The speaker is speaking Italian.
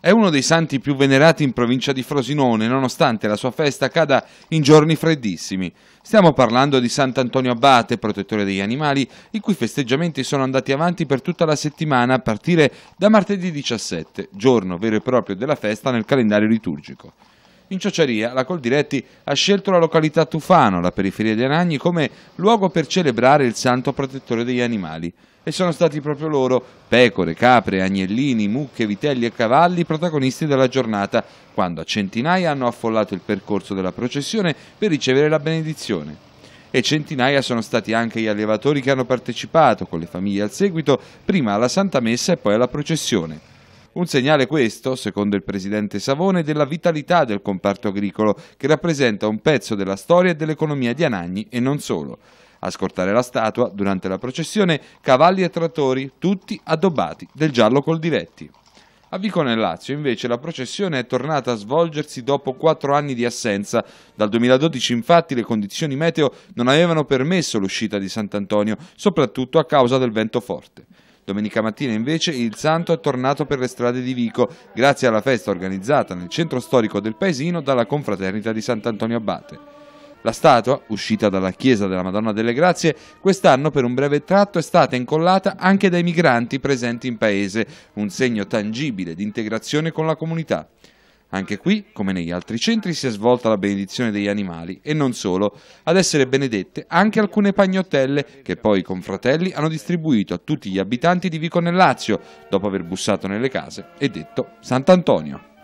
È uno dei santi più venerati in provincia di Frosinone, nonostante la sua festa cada in giorni freddissimi. Stiamo parlando di Sant'Antonio Abate, protettore degli animali, i cui festeggiamenti sono andati avanti per tutta la settimana a partire da martedì 17, giorno vero e proprio della festa nel calendario liturgico. In Ciociaria la Coldiretti ha scelto la località Tufano, la periferia di Anagni, come luogo per celebrare il santo protettore degli animali. E sono stati proprio loro, pecore, capre, agnellini, mucche, vitelli e cavalli, protagonisti della giornata, quando a centinaia hanno affollato il percorso della processione per ricevere la benedizione e centinaia sono stati anche gli allevatori che hanno partecipato con le famiglie al seguito, prima alla Santa Messa e poi alla processione. Un segnale questo, secondo il presidente Savone, della vitalità del comparto agricolo che rappresenta un pezzo della storia e dell'economia di Anagni e non solo. A scortare la statua, durante la processione, cavalli e trattori, tutti addobbati del giallo col diretti. A Vico nel Lazio invece la processione è tornata a svolgersi dopo quattro anni di assenza. Dal 2012 infatti le condizioni meteo non avevano permesso l'uscita di Sant'Antonio, soprattutto a causa del vento forte. Domenica mattina invece il santo è tornato per le strade di Vico grazie alla festa organizzata nel centro storico del paesino dalla confraternita di Sant'Antonio Abate. La statua, uscita dalla chiesa della Madonna delle Grazie, quest'anno per un breve tratto è stata incollata anche dai migranti presenti in paese, un segno tangibile di integrazione con la comunità. Anche qui, come negli altri centri, si è svolta la benedizione degli animali e non solo, ad essere benedette anche alcune pagnottelle che poi i confratelli hanno distribuito a tutti gli abitanti di Vico nel Lazio, dopo aver bussato nelle case e detto Sant'Antonio.